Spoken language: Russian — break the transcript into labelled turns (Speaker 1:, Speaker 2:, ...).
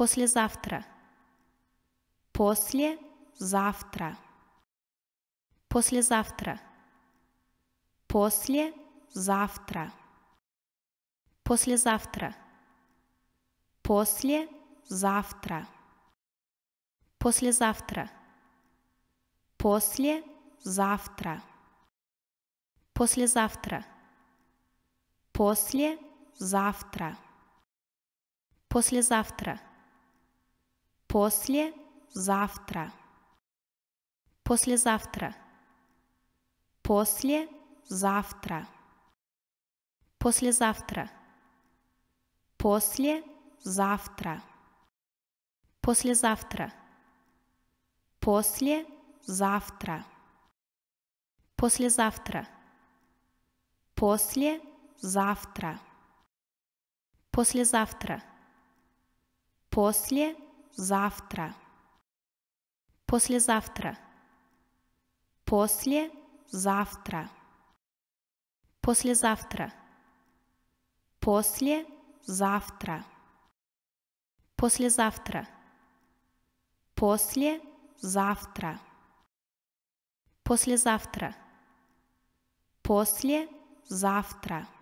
Speaker 1: Послезавтра. Послезавтра. Послезавтра. Послезавтра. Послезавтра. Послезавтра. Послезавтра. Послезавтра. Послезавтра. Послезавтра. Послезавтра. После завтра. После завтра. После завтра. После завтра. После завтра. После завтра. После завтра. После завтра. После завтра. Послезавтра. После завтра, послезавтра, послезавтра, послезавтра, послезавтра, послезавтра, послезавтра, послезавтра, послезавтра.